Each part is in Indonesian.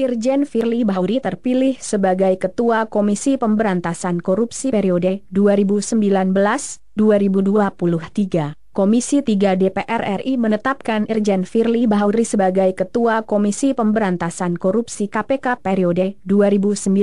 Irjen Firly Bahuri terpilih sebagai Ketua Komisi Pemberantasan Korupsi periode 2019-2023. Komisi 3 DPR RI menetapkan Irjen Firly Bahuri sebagai Ketua Komisi Pemberantasan Korupsi KPK periode 2019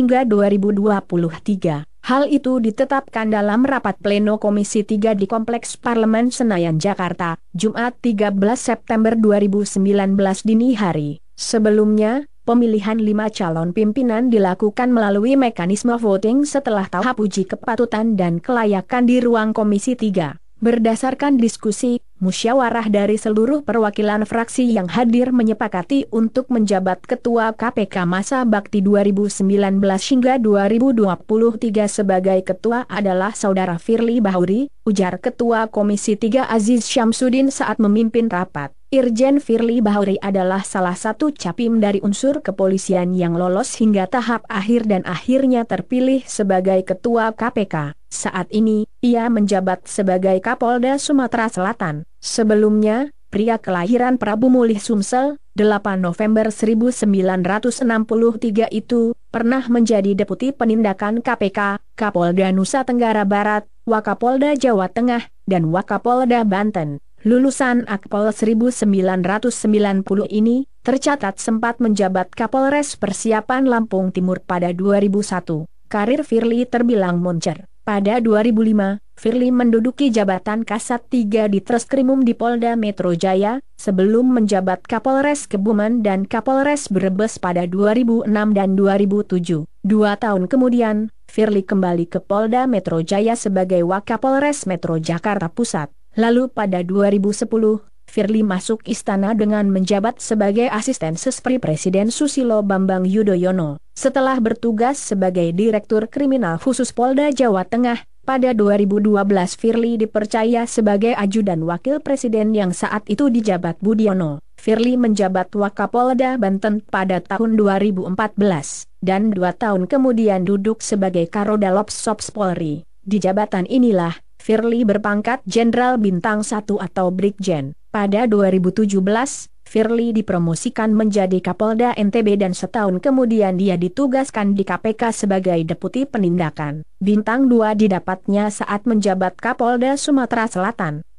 hingga 2023. Hal itu ditetapkan dalam rapat pleno Komisi 3 di Kompleks Parlemen Senayan Jakarta, Jumat 13 September 2019 dini hari. Sebelumnya, pemilihan lima calon pimpinan dilakukan melalui mekanisme voting setelah tahap uji kepatutan dan kelayakan di ruang Komisi 3. Berdasarkan diskusi, musyawarah dari seluruh perwakilan fraksi yang hadir menyepakati untuk menjabat Ketua KPK masa bakti 2019 hingga 2023 sebagai ketua adalah Saudara Firly Bahuri, ujar Ketua Komisi 3 Aziz Syamsuddin saat memimpin rapat. Irjen Firly Bahuri adalah salah satu capim dari unsur kepolisian yang lolos hingga tahap akhir dan akhirnya terpilih sebagai Ketua KPK. Saat ini, ia menjabat sebagai Kapolda Sumatera Selatan. Sebelumnya, pria kelahiran Prabu Mulih Sumsel, 8 November 1963 itu, pernah menjadi Deputi Penindakan KPK, Kapolda Nusa Tenggara Barat, Wakapolda Jawa Tengah, dan Wakapolda Banten. Lulusan Akpol 1990 ini, tercatat sempat menjabat Kapolres Persiapan Lampung Timur pada 2001. Karir Firly terbilang moncer. Pada 2005, Firly menduduki jabatan Kasat 3 di Treskrimum di Polda Metro Jaya, sebelum menjabat Kapolres Kebumen dan Kapolres Brebes pada 2006 dan 2007. Dua tahun kemudian, Firly kembali ke Polda Metro Jaya sebagai Wakapolres Metro Jakarta Pusat. Lalu pada 2010, Firly masuk istana dengan menjabat sebagai asisten sespri Presiden Susilo Bambang Yudhoyono. Setelah bertugas sebagai Direktur Kriminal Khusus Polda Jawa Tengah, pada 2012 Firly dipercaya sebagai ajudan wakil presiden yang saat itu dijabat Budiono. Firly menjabat Wakapolda Banten pada tahun 2014 dan dua tahun kemudian duduk sebagai Karoda Sops Polri. Di jabatan inilah, Firly berpangkat Jenderal Bintang 1 atau Brigjen. Pada 2017, Firly dipromosikan menjadi Kapolda NTB dan setahun kemudian dia ditugaskan di KPK sebagai Deputi Penindakan. Bintang 2 didapatnya saat menjabat Kapolda Sumatera Selatan.